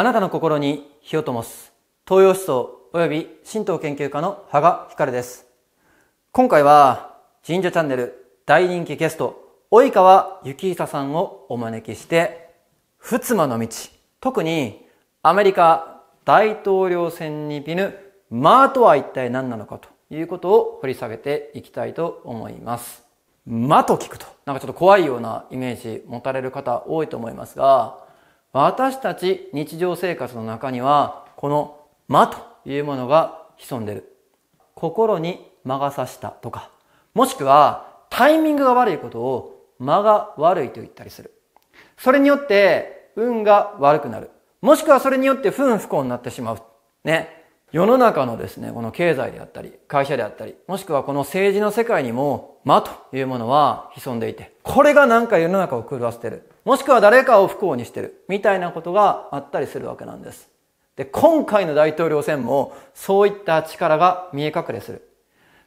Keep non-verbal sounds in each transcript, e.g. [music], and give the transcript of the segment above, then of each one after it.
あなたの心に火を灯す東洋思想及び神道研究家の羽賀光です今回は神社チャンネル大人気ゲスト及川幸久さんをお招きして仏間の道特にアメリカ大統領選にびぬ間とは一体何なのかということを掘り下げていきたいと思います間と聞くとなんかちょっと怖いようなイメージ持たれる方多いと思いますが私たち日常生活の中には、この間というものが潜んでる。心に間が差したとか、もしくはタイミングが悪いことを間が悪いと言ったりする。それによって運が悪くなる。もしくはそれによって不運不幸になってしまう。ね。世の中のですね、この経済であったり、会社であったり、もしくはこの政治の世界にも、魔というものは潜んでいて、これがなんか世の中を狂わせてる。もしくは誰かを不幸にしてる。みたいなことがあったりするわけなんです。で、今回の大統領選も、そういった力が見え隠れする。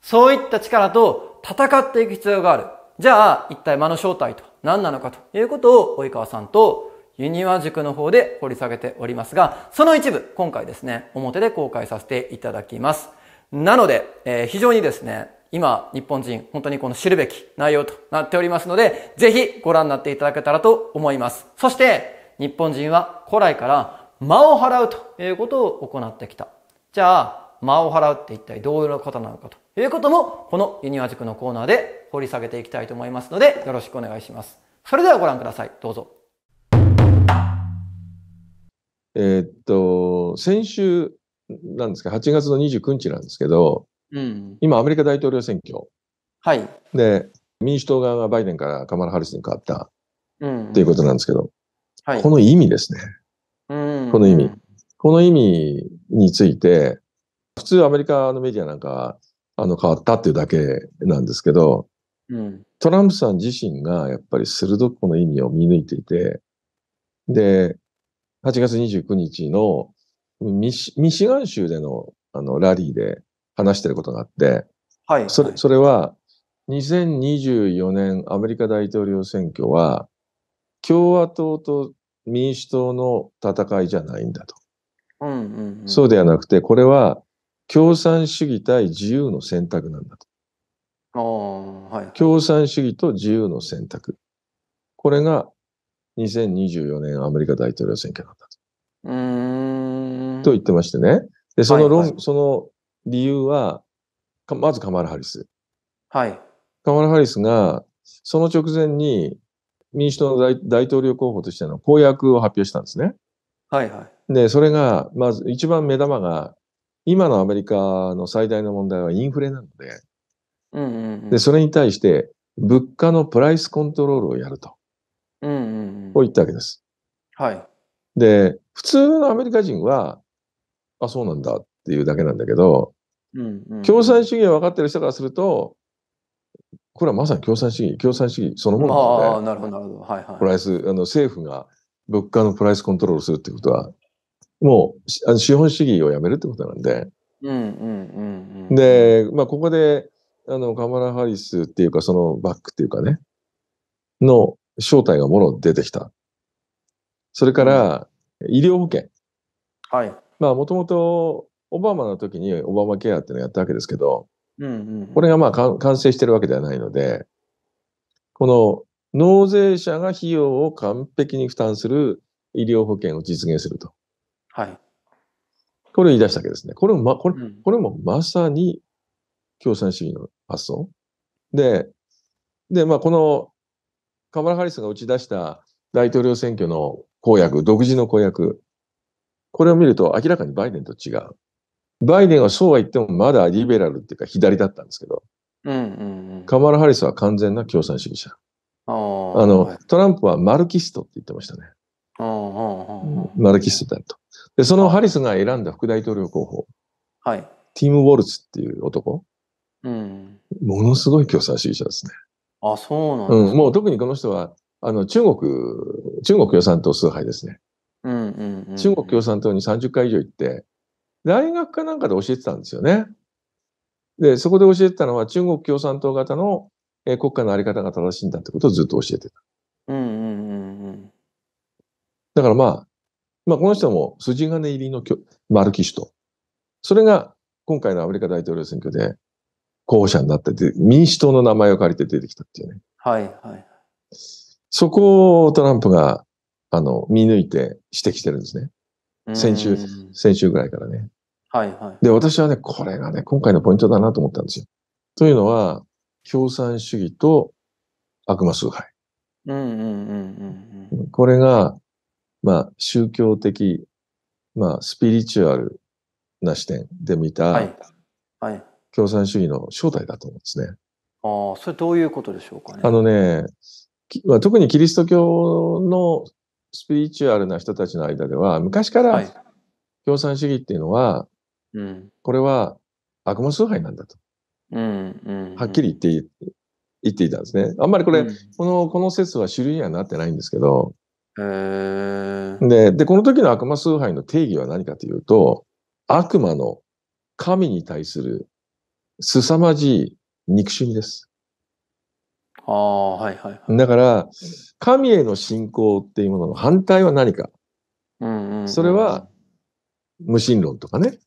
そういった力と戦っていく必要がある。じゃあ、一体魔の正体と何なのかということを、及川さんとユニワ塾の方で掘り下げておりますが、その一部、今回ですね、表で公開させていただきます。なので、えー、非常にですね、今、日本人、本当にこの知るべき内容となっておりますので、ぜひご覧になっていただけたらと思います。そして、日本人は古来から間を払うということを行ってきた。じゃあ、間を払うって一体どういうことなのかということも、このユニワ塾のコーナーで掘り下げていきたいと思いますので、よろしくお願いします。それではご覧ください。どうぞ。えー、っと、先週なんですか、8月の29日なんですけど、うん、今、アメリカ大統領選挙。はい。で、民主党側がバイデンからカマラ・ハリスに変わった、っていうことなんですけど、はい、この意味ですね。うん、この意味。この意味について、普通アメリカのメディアなんか、あの、変わったっていうだけなんですけど、うん、トランプさん自身がやっぱり鋭くこの意味を見抜いていて、で、8月29日のミシガン州でのあのラリーで話してることがあって、はい、それそれは2024年アメリカ大統領選挙は共和党と民主党の戦いじゃないんだと。うんうんうん、そうではなくて、これは共産主義対自由の選択なんだと。はい、共産主義と自由の選択。これが2024年アメリカ大統領選挙なんだと。うんと言ってましてね。で、その論、はいはい、その理由は、まずカマラ・ハリス。はい。カマラ・ハリスが、その直前に民主党の大統領候補としての公約を発表したんですね。はいはい。で、それが、まず一番目玉が、今のアメリカの最大の問題はインフレなので、うんうんうん、で、それに対して物価のプライスコントロールをやると。うんうん、こう言ったわけです。はい。で、普通のアメリカ人は、あ、そうなんだっていうだけなんだけど、うん共産主義を分かってる人からすると、これはまさに共産主義、共産主義そのものなんで、なるほど、なるほど。はいはい。プライス、あの政府が物価のプライスコントロールするってことは、もう資本主義をやめるってことなんで。うんうんうんうん、で、まあ、ここで、あの、カマラ・ハリスっていうか、そのバックっていうかね、の正体がもろ出てきた。それから、医療保険。はい。まあ、もともと、オバマの時にオバマケアっていうのをやったわけですけど、うんうん、これがまあ完成してるわけではないので、この納税者が費用を完璧に負担する医療保険を実現すると。はい。これを言い出したわけですね。これもま、これ、うん、これもまさに共産主義の発想。で、で、まあ、このカマラ・ハリスが打ち出した大統領選挙の公約、独自の公約、これを見ると明らかにバイデンと違う。バイデンはそうは言ってもまだリベラルっていうか左だったんですけど、うんうんカマラ・ハリスは完全な共産主義者。あの、トランプはマルキストって言ってましたね。マルキストだと。で、そのハリスが選んだ副大統領候補。はい。ティム・ウォルツっていう男。うん。ものすごい共産主義者ですね。あ、そうなんうん、もう特にこの人は、あの、中国、中国共産党崇拝ですね。うんうん中国共産党に30回以上行って、大学かなんかで教えてたんですよね。で、そこで教えてたのは中国共産党型の、えー、国家のあり方が正しいんだってことをずっと教えてた。うんうんうんうん。だからまあ、まあこの人も筋金入りのマルキ氏と。それが今回のアメリカ大統領選挙で候補者になってて、民主党の名前を借りて出てきたっていうね。はいはい。そこをトランプが、あの、見抜いて指摘してるんですね。先週、先週ぐらいからね。はいはい。で、私はね、これがね、今回のポイントだなと思ったんですよ。というのは、共産主義と悪魔崇拝。これが、まあ、宗教的、まあ、スピリチュアルな視点で見た、はい。はい。共産主義の正体だと思うんですね。ああ、それどういうことでしょうかね。あのね、特にキリスト教のスピリチュアルな人たちの間では、昔から共産主義っていうのは、はい、うん、これは悪魔崇拝なんだと。はっきり言って言っていたんですね。あんまりこれ、うん、この、この説は主流にはなってないんですけど、えでで、この時の悪魔崇拝の定義は何かというと、悪魔の神に対する凄まじい憎しみです。ああ、はいはい、はい、だから、神への信仰っていうものの反対は何か。うんうん、うん、それは、無神論とかね、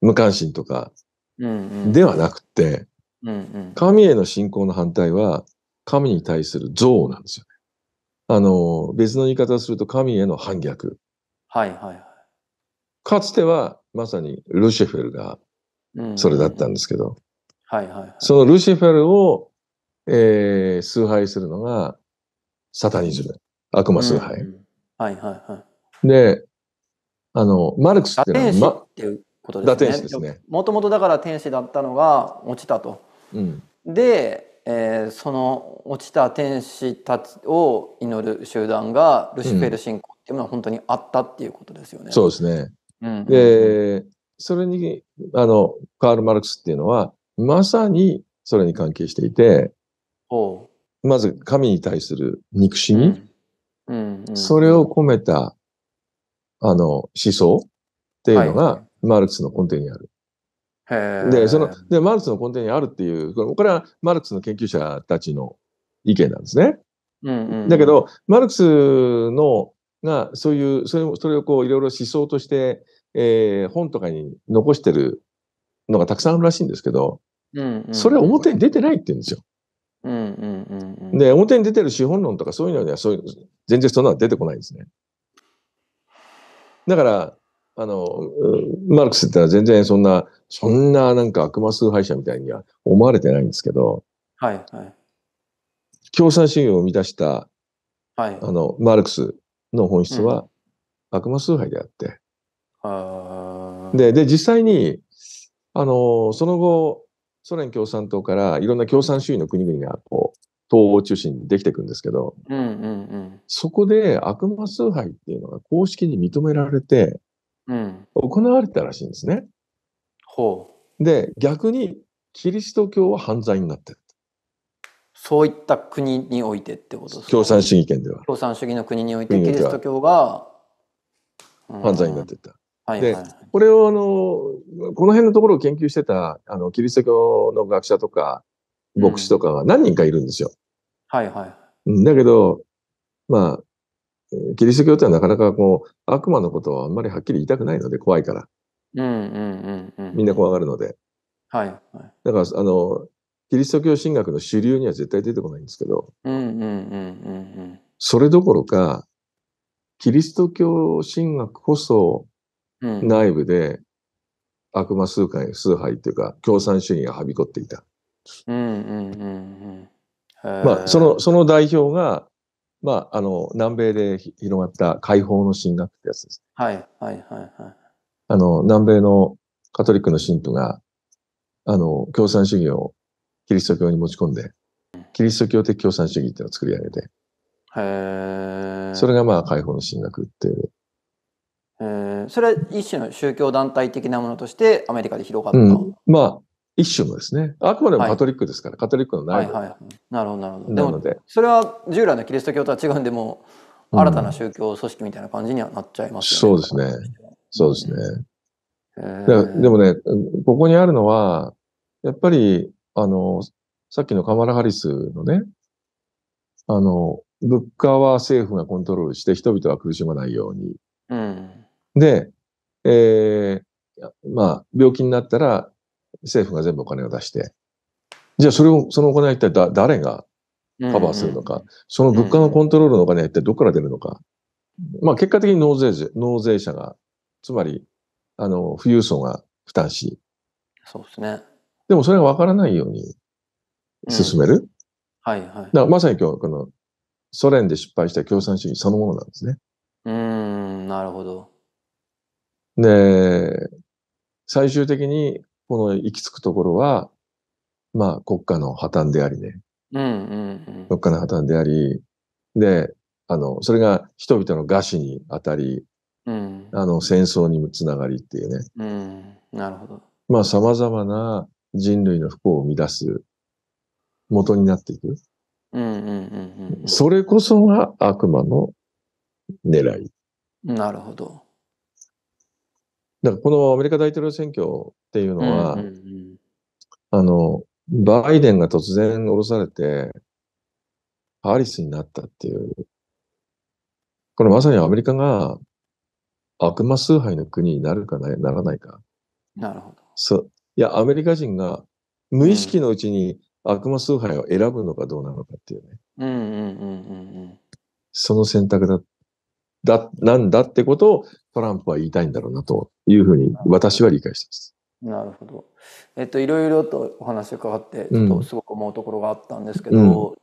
無関心とか、ではなくて、うんうん、神への信仰の反対は、神に対する憎悪なんですよね。あの、別の言い方をすると神への反逆。はいはいはい。かつては、まさにルシェフェルがそれだったんですけど、はいはい、はい、そのルシフェルを、えー、崇拝するのが、サタニズム、悪魔崇拝。はいはいはい。で、あの、マルクスっていうのは、っていうことですね。すねもともとだから天使だったのが落ちたと。うん、で、えー、その落ちた天使たちを祈る集団がルシフェル信仰っていうのは本当にあったっていうことですよね。うん、そうですね。うん、で、それに、あの、カール・マルクスっていうのは、まさにそれに関係していて、まず神に対する憎しみ、うんうんうん、それを込めた、あの、思想っていうのが、マルクスの根底にある。で、その、で、マルクスの根底にあるっていう、これはマルクスの研究者たちの意見なんですね。うんうん、だけど、マルクスのが、そういう、それそれをこう、いろいろ思想として、えー、本とかに残してるのがたくさんあるらしいんですけど、うんうん、それは表に出てないって言うんですよ。うんうんうん、で、表に出てる資本論とかそういうのにはそういう、全然そんなの出てこないんですね。だから、あの、マルクスってのは全然そんな、そんななんか悪魔崇拝者みたいには思われてないんですけど、はいはい。共産主義を生み出した、はい、あの、マルクスの本質は、悪魔崇拝であって、でで、実際に、あの、その後、ソ連共産党からいろんな共産主義の国々がこう東欧中心にできていくんですけど、うんうんうん、そこで悪魔崇拝っていうのが公式に認められて、うん、行われたらしいんですね。ほうで逆にキリスト教は犯罪になってる。そういった国においてってことですか共産主義圏では。共産主義の国においてキリスト教が犯罪になってた。はいはい、でこれをあのこの辺のところを研究してたあのキリスト教の学者とか牧師とかは何人かいるんですよ。うん、はいはい。だけど、まあ、キリスト教ってはなかなかこう、悪魔のことはあんまりはっきり言いたくないので、怖いから。うんうんうん、うん、みんな怖がるので。はい、はい。だから、あの、キリスト教神学の主流には絶対出てこないんですけど。うんうんうんうんうん。それどころか、キリスト教神学こそ内部で悪魔崇拝、崇拝っていうか、共産主義がはびこっていた。まあ、その、その代表が、まあ、あの、南米で広がった解放の神学ってやつです。はい、はい、はい、はい。あの、南米のカトリックの信徒が、あの、共産主義をキリスト教に持ち込んで、キリスト教的共産主義っていうのを作り上げて、へそれがまあ解放の神学っていうえそれは一種の宗教団体的なものとしてアメリカで広がった、うん、まあ一種のですねあくまでもカトリックですから、はい、カトリックのない、はいはい、なるほどなるほどなのでそれは従来のキリスト教とは違うんでもう新たな宗教組織みたいな感じにはなっちゃいますよね、うん、そうですねそうですね、えー、でもねここにあるのはやっぱりあのさっきのカマラ・ハリスのねあの物価は政府がコントロールして人々は苦しまないように、うんで、えー、まあ、病気になったら政府が全部お金を出して、じゃあそれを、そのお金は一体だ誰がカバーするのか、うんうん、その物価のコントロールのお金は一体どこから出るのか。まあ、結果的に納税者、納税者が、つまり、あの、富裕層が負担し。そうですね。でもそれがわからないように進める。うん、はいはい。だからまさに今日、このソ連で失敗した共産主義そのものなんですね。うん、なるほど。で、最終的にこの行き着くところは、まあ国家の破綻でありね。うんうんうん、国家の破綻であり、で、あの、それが人々の餓死にあたり、うん、あの、戦争につながりっていうね。うん、なるほど。まあ様々な人類の不幸を生み出す元になっていく。それこそが悪魔の狙い。なるほど。だからこのアメリカ大統領選挙っていうのは、うんうんうん、あの、バイデンが突然降ろされて、ハリスになったっていう。これまさにアメリカが悪魔崇拝の国になるかなならないか。なるほど。そう。いや、アメリカ人が無意識のうちに悪魔崇拝を選ぶのかどうなのかっていうね。うんうんうんうん、うん。その選択だ、だ、なんだってことをトランプは言いたいんだろうなというふうに私は理解してます。なるほど。えっと、いろいろとお話伺って、ちょっとすごく思うところがあったんですけど、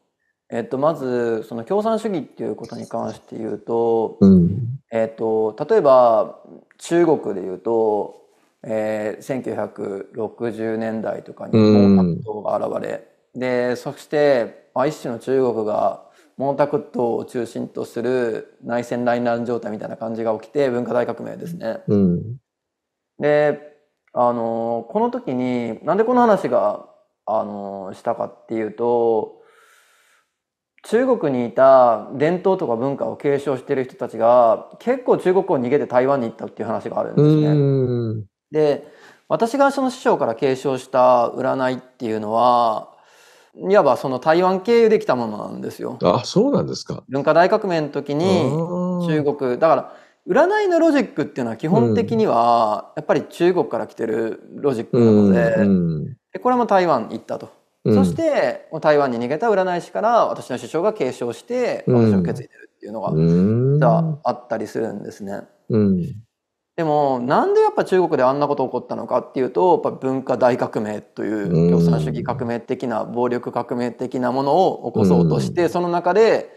うん、えっと、まず、その共産主義っていうことに関して言うと、うん、えっと、例えば、中国で言うと、えー、1960年代とかに毛沢東が現れ、うん、で、そして、まあ、一種の中国が毛沢東を中心とする内戦内乱状態みたいな感じが起きて文化大革命ですね。うん、であのこの時になんでこの話があのしたかっていうと中国にいた伝統とか文化を継承してる人たちが結構中国を逃げて台湾に行ったっていう話があるんですね。で私がその師匠から継承した占いっていうのはいわばその台湾経由できたものなんですよ。あ、そうなんですか。文化大革命の時に中国、だから占いのロジックっていうのは基本的にはやっぱり中国から来てるロジックなので、うん、でこれも台湾行ったと。うん、そして台湾に逃げた占い師から私の師匠が継承して私を受け継いでるっていうのが、うん、じゃああったりするんですね。うん、でもなんでやっぱ中国であんなこと起こったのかっていうとやっぱ文化大革命という共産主義革命的な暴力革命的なものを起こそうとして、その中で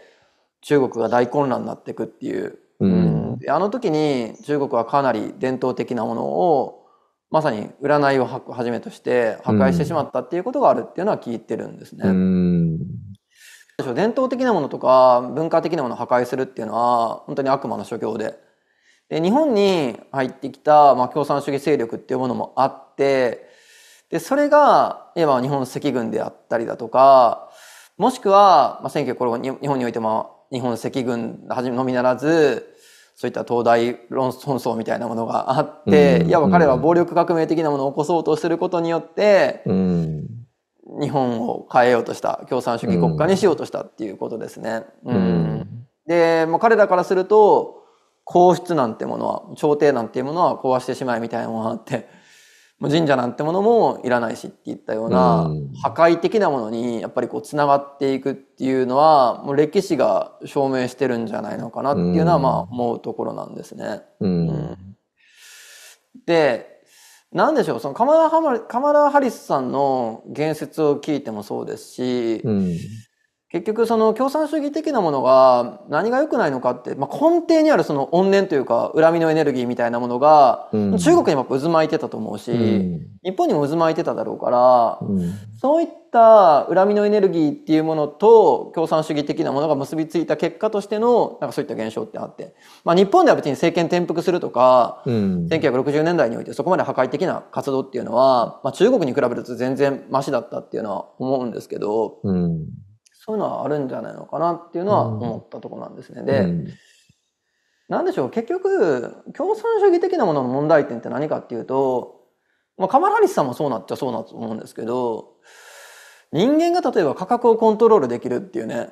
中国が大混乱になっていくっていう、うんあの時に中国はかなり伝統的なものをまさに占いをはじめとして破壊してしまったっていうことがあるっていうのは聞いてるんですね。伝統的なものとか文化的なものを破壊するっていうのは本当に悪魔の所業で。で日本に入ってきた、まあ、共産主義勢力っていうものもあってでそれが今日本赤軍であったりだとかもしくは、まあ、1 9これ日本においても日本赤軍のみならずそういった東大論争みたいなものがあって、いわば彼らは暴力革命的なものを起こそうとすることによって、うん、日本を変えようとした共産主義国家にしようとしたっていうことですね。うん、うん、で、まあ、彼らからすると皇室なんてものは、朝廷なんていうものは壊してしまえみたいなものがあって、もう神社なんてものもいらないしっていったような、破壊的なものにやっぱりこう繋がっていくっていうのは、もう歴史が証明してるんじゃないのかなっていうのは、まあ思うところなんですね。うん、うん、で、なんでしょう、そのカマラハマカマラ・ハリスさんの言説を聞いてもそうですし、うん、結局その共産主義的なものが何が良くないのかって、まあ、根底にあるその怨念というか恨みのエネルギーみたいなものが、中国にも渦巻いてたと思うし、日本にも渦巻いてただろうから、そういった恨みのエネルギーっていうものと共産主義的なものが結びついた結果としてのなんかそういった現象ってあって、まあ、日本では別に政権転覆するとか、うん、1960年代においてそこまで破壊的な活動っていうのは、まあ、中国に比べると全然マシだったっていうのは思うんですけど。うんそういうのはあるんじゃないのかなっていうのは思ったとこなんですね。で、何でしょう結局共産主義的なものの問題点って何かっていうと、まあ、カマラ・ハリスさんもそうなっちゃそうなと思うんですけど人間が例えば価格をコントロールできるっていうね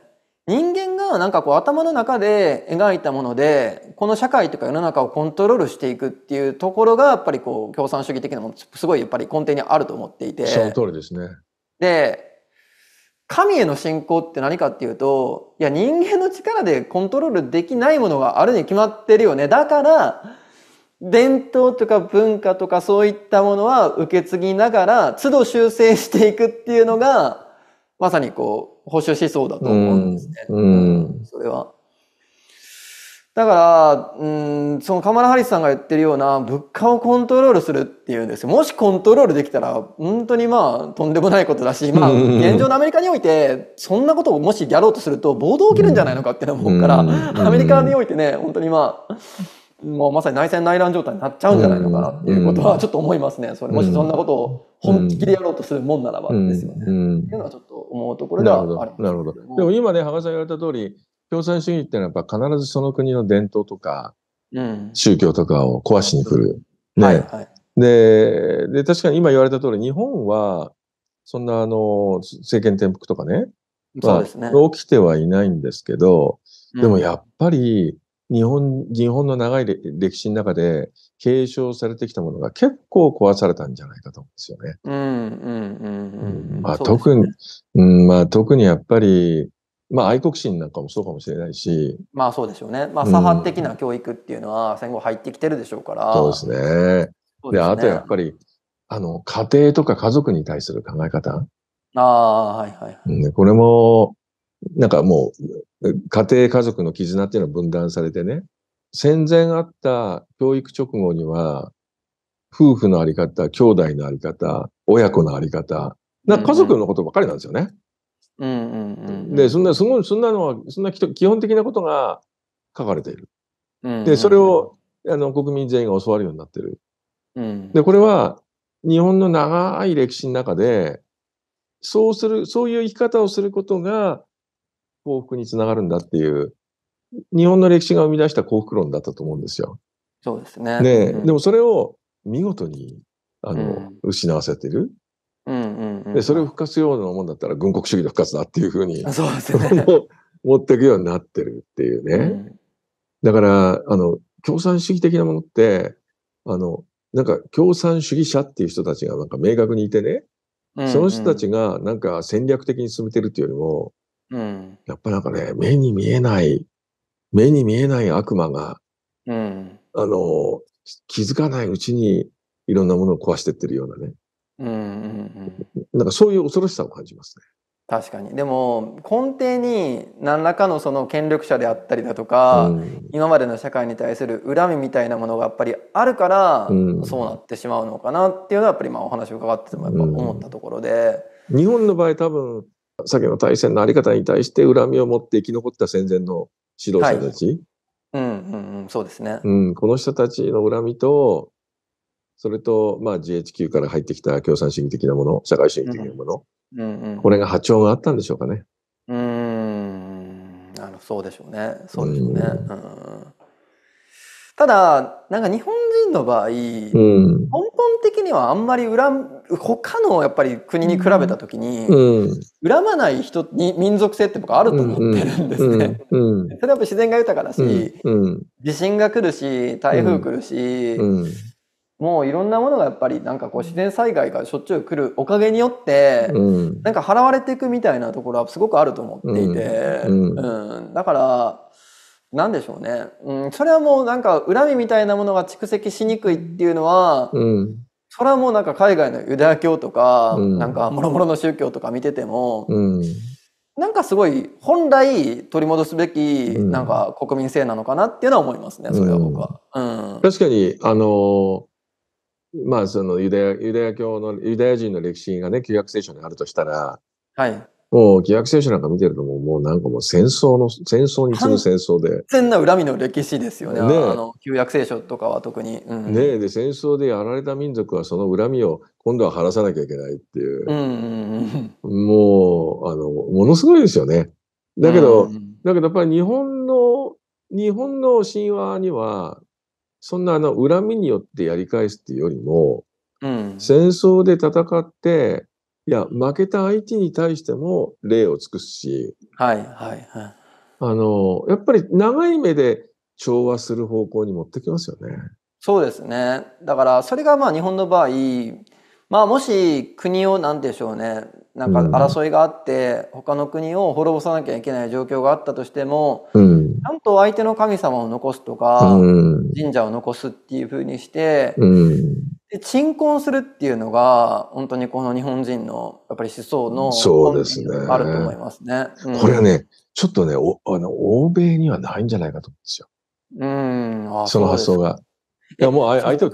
人間がなんかこう頭の中で描いたものでこの社会とか世の中をコントロールしていくっていうところがやっぱりこう共産主義的なものすごいやっぱり根底にあると思っていて。その通りですねで神への信仰って何かっていうと、いや、人間の力でコントロールできないものがあるに決まってるよね。だから、伝統とか文化とかそういったものは受け継ぎながら、都度修正していくっていうのが、まさにこう、保守思想だと思うんですね。うん。それは。だから、うん、そのカマラ・ハリスさんが言ってるような物価をコントロールするっていうんですよ。もしコントロールできたら、本当にまあ、とんでもないことだし、まあ、現状のアメリカにおいて、そんなことをもしやろうとすると、暴動起きるんじゃないのかって思うから、アメリカにおいてね、本当にまあ、もうまさに内戦内乱状態になっちゃうんじゃないのかなっていうことはちょっと思いますね。それもしそんなことを本気でやろうとするもんならばですよね。っていうのはちょっと思うところではあるなるほど。でも今ね、羽賀さん言われた通り、共産主義ってのはやっぱ必ずその国の伝統とか、うん、宗教とかを壊しに来る。ね、はいはい、でで、確かに今言われた通り、日本は、そんなあの、政権転覆とかね、まあ、ね、起きてはいないんですけど、でもやっぱり、日本、日本の長い歴史の中で継承されてきたものが結構壊されたんじゃないかと思うんですよね。うん、うん、うん。まあ、特に、うん、まあ、特にやっぱり、まあ愛国心なんかもそうかもしれないし。まあそうでしょうね。まあ左派的な教育っていうのは戦後入ってきてるでしょうから。そうですね。で、ね、あとやっぱり、あの、家庭とか家族に対する考え方。ああ、はいはい、これも、なんかもう、家庭家族の絆っていうのは分断されてね、戦前あった教育直後には、夫婦のあり方、兄弟のあり方、親子のあり方、な家族のことばかりなんですよね。で、そんな、すごい、そんなのは、そんな基本的なことが書かれている。で、それを、あの、国民全員が教わるようになってる。で、これは、日本の長い歴史の中で、そうする、そういう生き方をすることが幸福につながるんだっていう、日本の歴史が生み出した幸福論だったと思うんですよ。そうですね。ね、うん、でもそれを見事に、あの、失わせてる。でそれを復活しようなもんだったら軍国主義の復活だっていうふうにそ持 [laughs] っていくようになってるっていうね、うん、だからあの共産主義的なものってあのなんか共産主義者っていう人たちがなんか明確にいてね、うんうん、その人たちがなんか戦略的に進めてるっていうよりも、うん、やっぱなんかね目に見えない目に見えない悪魔が、うん、あの気づかないうちにいろんなものを壊してってるようなね。うんうんうん、なんかそういう恐ろしさを感じますね。確かにでも根底に何らかのその権力者であったりだとか、うん、今までの社会に対する恨みみたいなものがやっぱりあるから、うん、そうなってしまうのかなっていうのはやっぱりまあお話を伺っててもやっぱ思ったところで、うん、日本の場合多分先の大戦のあり方に対して恨みを持って生き残った戦前の指導者たち、はい、うんうんうんそうですね、うん、この人たちの恨みとそれと、まあ、GHQ から入ってきた共産主義的なもの、社会主義的なもの、うんうんうん、これが波長があったんでしょうかね。うん、あのそうでしょうね。そうでしょうね。うん、ただ、なんか日本人の場合、根本的にはあんまり恨他のやっぱり国に比べた時に、恨まない人に民族性って僕あると思ってるんですね。[laughs] それはやっぱ自然が豊かだし、地震が来るし台風来るし、もういろんなものがやっぱりなんかこう自然災害がしょっちゅう来るおかげによって、なんか払われていくみたいなところはすごくあると思っていて、だからなんでしょうね、うん、それはもうなんか恨みみたいなものが蓄積しにくいっていうのは、うん、それはもうなんか海外のユダヤ教とか、うん、なんかもろもろの宗教とか見てても、うん、なんかすごい本来取り戻すべきなんか国民性なのかなっていうのは思いますねそれは僕は。うん確かにあのーまあそのユダヤユダヤ教のユダヤ人の歴史がね旧約聖書にあるとしたら、はい、もう旧約聖書なんか見てるともうもうなんかもう戦争の戦争に次ぐ戦争で。戦な恨みの歴史ですよね。ねあの旧約聖書とかは特に。うん、ねで戦争でやられた民族はその恨みを今度は晴らさなきゃいけないっていう。うんうんうん、もうあのものすごいですよね。だけど、うんうん、だけどやっぱり日本の日本の神話にはそんなあの恨みによってやり返すっていうよりも、うん、戦争で戦って、いや、負けた相手に対しても礼を尽くすし、はいはいはい。あの、やっぱり長い目で調和する方向に持ってきますよね。そうですね。だから、それがまあ日本の場合、まあもし国を何でしょうね、なんか争いがあって、うん、他の国を滅ぼさなきゃいけない状況があったとしても、うん、ちゃんと相手の神様を残すとか、うん、神社を残すっていうふうにして、で鎮魂するっていうのが本当にこの日本人のやっぱり思想のそうですねあると思いますね。これはねちょっとねおあの欧米にはないんじゃないかと思うんですよ。うんあその発想が。いやもう相手を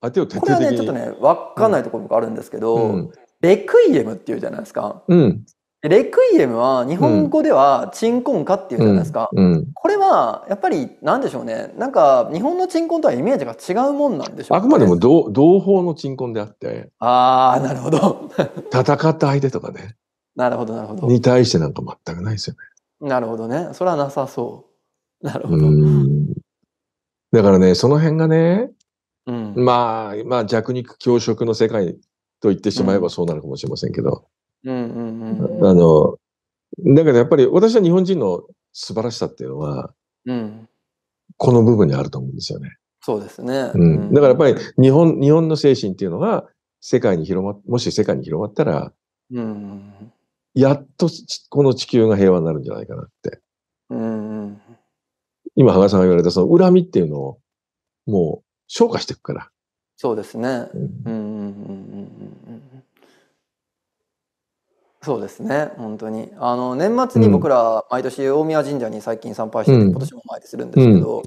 相手を徹底的にこれはねちょっとね分かんないところがあるんですけど。レクイエムっていうじゃないですか。うん、レクイエムは日本語では「鎮魂歌」っていうじゃないですか、うんうん、これはやっぱり何でしょうねなんか日本の鎮魂とはイメージが違うもんなんでしょう、か。あくまでも同同胞の鎮魂であってああなるほど [laughs] 戦った相手とかねなるほどなるほどに対してなんか全くないですよねなるほどねそれはなさそうなるほどだからねその辺がね、うん、まあまあ弱肉強食の世界と言ってしまえばそうなるかもしれませんけど。うんうんあの、だけどやっぱり私は日本人の素晴らしさっていうのは、うん、この部分にあると思うんですよね。そうですね。うん。だからやっぱり日本、日本の精神っていうのが世界に広ま、っ、もし世界に広まったら、うん、やっとこの地球が平和になるんじゃないかなって。うん、今、羽賀さんが言われたその恨みっていうのをもう消化していくから。そうですね。うんうんうんうんうんそうですね、本当に。あの年末に僕ら毎年大宮神社に最近参拝してて、うん今年も参日するんですけど、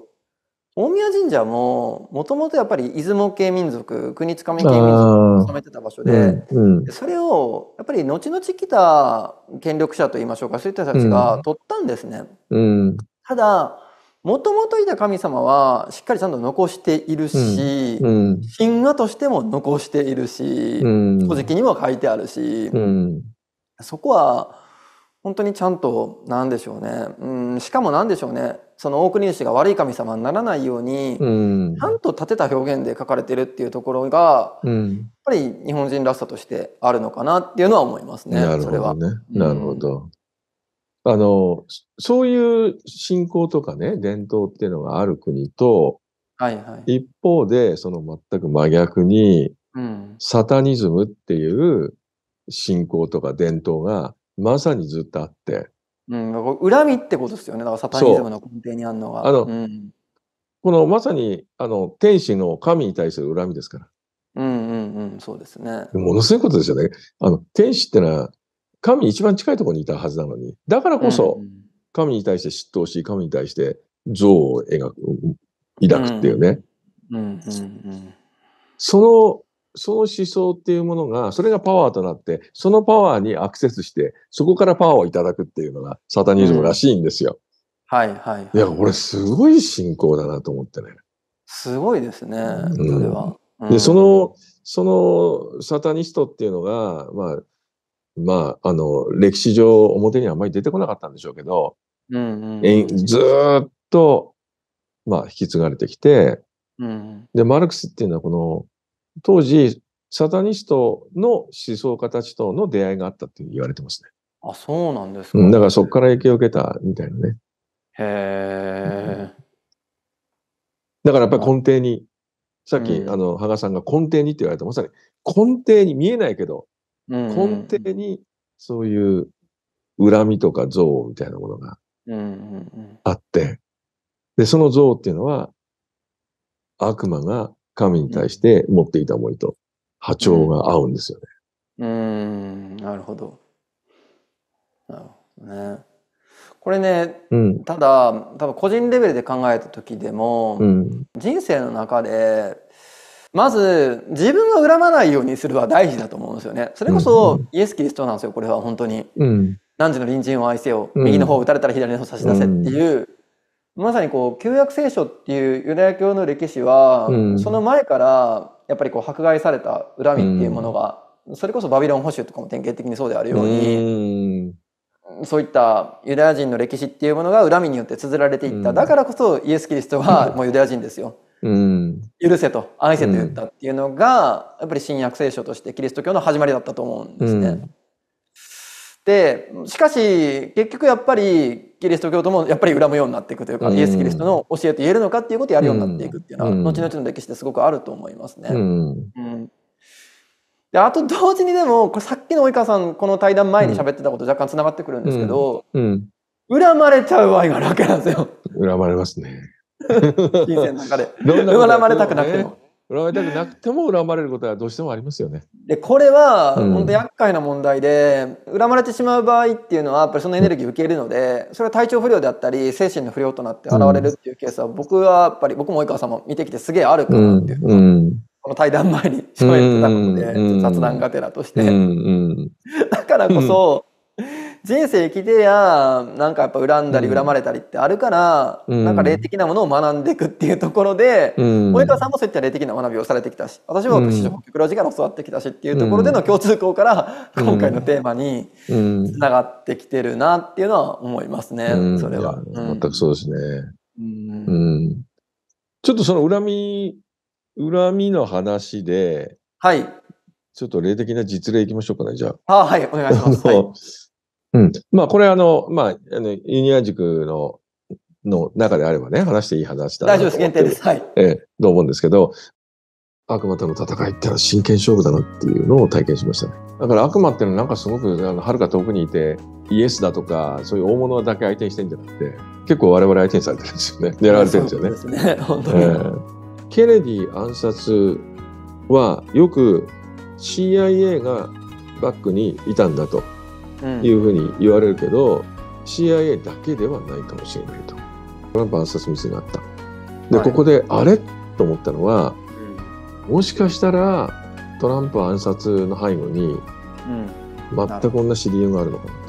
大宮神社ももともとやっぱり出雲系民族、国つかみ系民族を治めてた場所で、うんそれをやっぱり後々来た権力者といいましょうか、そういった人たちが取ったんですね。うんただ、もともといた神様はしっかりちゃんと残しているし、うん、神話としても残しているし、うん、古事記にも書いてあるし、うん、そこは本当にちゃんとんでしょうね、うん、しかも何でしょうねその大国主が悪い神様にならないように、うん、ちゃんと立てた表現で書かれてるっていうところが、うん、やっぱり日本人らしさとしてあるのかなっていうのは思いますね。なるほどね。なるほど。あの、そういう信仰とかね、伝統っていうのがある国と、はいはい、一方で、その全く真逆に、うん、サタニズムっていう信仰とか伝統がまさにずっとあって。うん、恨みってことですよね。だからサタニズムの根底にあるのが。あの、うん、このまさに、あの、天使の神に対する恨みですから。うんうんうん、そうですね。ものすごいことですよね。あの、天使ってのは、神に一番近いところにいたはずなのに、だからこそ、神に対して嫉妬し、神に対して憎悪を描く、抱くっていうね。その、その思想っていうものが、それがパワーとなって、そのパワーにアクセスして、そこからパワーをいただくっていうのが、サタニズムらしいんですよ。うん、はい、はいはい。いや、俺すごい信仰だなと思ってね。すごいですね、それは。うん、で、その、そのサタニストっていうのが、まあ、まあ、あの、歴史上表にはあまり出てこなかったんでしょうけど、うんうん、ずっと、まあ、引き継がれてきて、うん、で、マルクスっていうのはこの、当時、サタニストの思想家たちとの出会いがあったって言われてますね。あ、そうなんですか、ね、だからそこから影響を受けたみたいなね。へえ、だからやっぱり根底に、さっき、あの、羽賀さんが根底にって言われて、まさに根底に見えないけど、根底にそういう恨みとか憎悪みたいなものがあって、で、その憎悪っていうのは悪魔が神に対して持っていた思いと波長が合うんですよね。うん、なるほど。なるほどね。これね、うん、ただ多分個人レベルで考えた時でも、うん、人生の中でまず自分が恨まないようにするは大事だと思うんですよね。それこそイエス・キリストなんですよこれは本当に。うん、何時の隣人を愛せよ、右の方を打たれたら左の方を差し出せっていう、うん、まさにこう旧約聖書っていうユダヤ教の歴史は、うん、その前からやっぱりこう迫害された恨みっていうものが、それこそバビロン保守とかも典型的にそうであるように。そういったユダヤ人の歴史っていうものが恨みによって綴られていった、だからこそイエス・キリストはもうユダヤ人ですようん、許せと愛せと言ったっていうのが、うん、やっぱり新約聖書としてキリスト教の始まりだったと思うんですね。うん、でしかし結局やっぱりキリスト教ともやっぱり恨むようになっていくというか、イエス・キリストの教えと言えるのかっていうことをやるようになっていくっていうのは、後々の歴史ですごくあると思いますね。うんであと同時にでもこれさっきの及川さんこの対談前に喋ってたこと若干つながってくるんですけど、恨まれちゃう場合があるわけなんですよ。恨まれますね。人 [laughs] 生の中で。恨まれたくなくても。恨まれたくなくても恨まれることはどうしてもありますよね。でこれは本当厄介な問題で、うん、恨まれてしまう場合っていうのはやっぱりそのエネルギー受けるのでそれは体調不良であったり精神の不良となって現れるっていうケースは、僕はやっぱり僕も及川さんも見てきてすげえあるかなっていう、うん、この対談前に喋 [laughs] ってたので、うん、雑談がてらとして、[laughs] だからこそ、人生生きてやなんかやっぱ恨んだり恨まれたりってあるから、うん、なんか霊的なものを学んでいくっていうところで、うん、森川さんもそういった霊的な学びをされてきたし私は私匠極老寺から教わってきたしっていうところでの共通項から、今回のテーマにつながってきてるなっていうのは思いますね、それは、全くそうですね、うんちょっとその恨み恨みの話ではいちょっと霊的な実例いきましょうかね、じゃあ。あはい、お願いします。[laughs] うん。まあ、これあの、まあ、あのユニア塾の、の中であればね、話していい話だな大丈夫です、限定です。はい。ええ、と思うんですけど、悪魔との戦いってのは真剣勝負だなっていうのを体験しましたね。だから悪魔ってのはなんかすごく、あの、か遥か遠くにいて、イエスだとか、そういう大物だけ相手にしてんじゃなくて、結構我々相手にされてるんですよね。狙われてるんですよね。そうですね、本当に、えケネディ暗殺はよく CIA がバックにいたんだと。いうふうに言われるけど、うん、CIA だけではないかもしれないとトランプ暗殺未遂があったで、はい、ここであれと思ったのは、うん、もしかしたらトランプ暗殺の背後に全く同じ理由があるのかな